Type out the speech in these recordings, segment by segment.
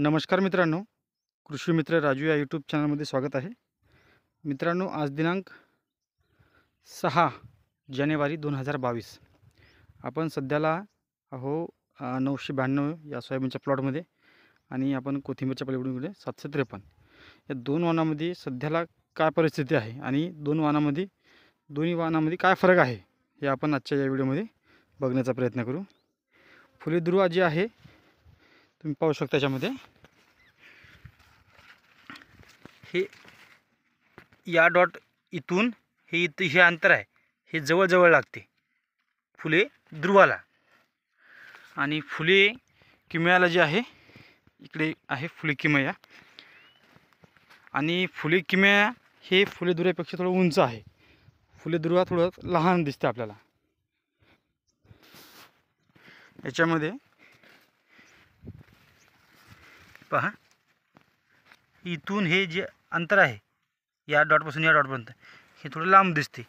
नमस्कार मित्रांनो कृषी मित्र राजू या यूट्यूब चॅनलमध्ये स्वागत आहे मित्रांनो आज दिनांक सहा जानेवारी दोन हजार बावीस आपण सध्याला अहो नऊशे ब्याण्णव या सोयाबीनच्या प्लॉटमध्ये आणि आपण कोथिंबीरच्या पलीकडून सातशे त्रेपन्न या दोन वाहनामध्ये सध्याला काय परिस्थिती आहे आणि दोन वाहनामध्ये दोन्ही वाहनामध्ये काय फरक आहे हे आपण आजच्या या व्हिडिओमध्ये बघण्याचा प्रयत्न करू दुर्वा जी आहे तुम्ही पाहू शकता त्याच्यामध्ये हे या डॉट इथून हे इथं हे अंतर आहे हे जवळजवळ लागते फुले ध्रुवाला आणि फुले किमयाला जे आहे इकडे आहे फुले किमया आणि फुले किमया हे फुले दुर्यापेक्षा थोडं उंच आहे फुले दुर्वा थोडं लहान दिसते आपल्याला याच्यामध्ये पहा इथून हे जे अंतर आहे या डॉटपासून या डॉटपर्यंत हे थोडं लांब दिसते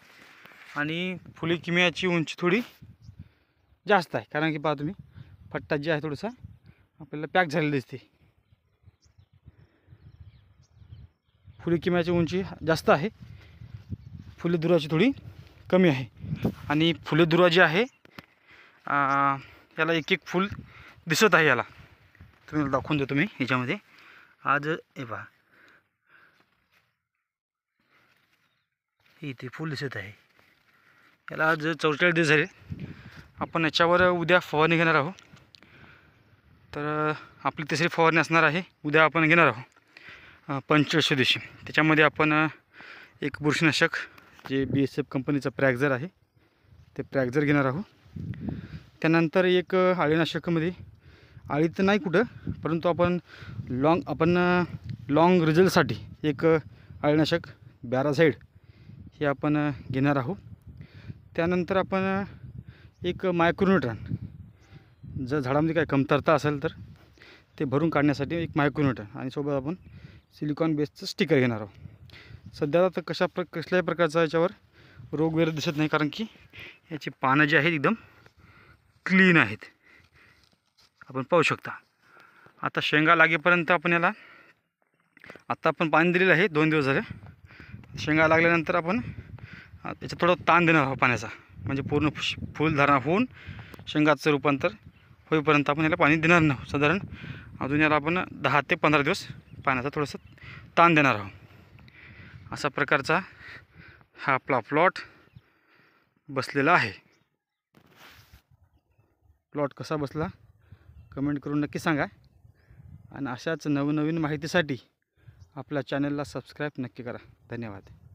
आणि फुले किम्याची उंची थोडी जास्त आहे कारण की पहा तुम्ही फट्टा जे आहे थोडंसं आपल्याला पॅक झालेलं दिसते फुले किम्याची उंची जास्त आहे फुले दुराची थोडी कमी आहे आणि फुले दुरा जी आहे याला एक एक फूल दिसत आहे याला तुम्हाला दाखवून देतो मी ह्याच्यामध्ये आज हे पहा इथे फुल दिसत आहे याला आज चौचाळीस दिवस झाले आपण याच्यावर उद्या फवारणी घेणार आहोत तर आपली तिसरी फवारणी असणार आहे उद्या आपण घेणार आहोत पंचवीसशे दिवशी त्याच्यामध्ये आपण एक बुरशीनाशक जे बी एस एफ कंपनीचं प्रॅक्झर आहे ते प्रॅक्झर घेणार आहोत त्यानंतर एक आळीनाशकमध्ये आळी तर नाही कुठं परंतु आपण लॉंग आपण लाँग रिझल्टसाठी एक अळीनाशक बॅरासाईड हे आपण घेणार आहोत त्यानंतर आपण एक मायक्रोन्युट्रॉन जर झाडामध्ये काय कमतरता असेल तर ते भरून काढण्यासाठी एक मायक्रोन्युट्रॉन आणि सोबत आपण सिलिकॉन बेसचं स्टिकर घेणार आहोत सध्या तर कशा प्र कसल्याही प्रकारचा याच्यावर रोग वगैरे दिसत नाही कारण की याची पानं जी आहेत एकदम क्लीन आहेत आपण पाहू शकता आता शेंगा लागेपर्यंत आपण याला आत्ता आपण पाणी दिलेलं आहे दोन दिवस झाले शेंगा लागल्यानंतर आपण याचा थोडा ताण देणार आहोत पाण्याचा म्हणजे पूर्ण धारणा होऊन शेंगाचं रूपांतर होईपर्यंत आपण याला पाणी देणार नाही साधारण अजून याला आपण दहा ते पंधरा दिवस पाण्याचा थोडंसं ताण देणार आहोत अशा प्रकारचा हा आपला प्लॉट बसलेला आहे प्लॉट कसा बसला कमेंट करून नक्की सांगा आणि अशाच नवनवीन माहितीसाठी आपल्या चॅनलला सबस्क्राईब नक्की करा धन्यवाद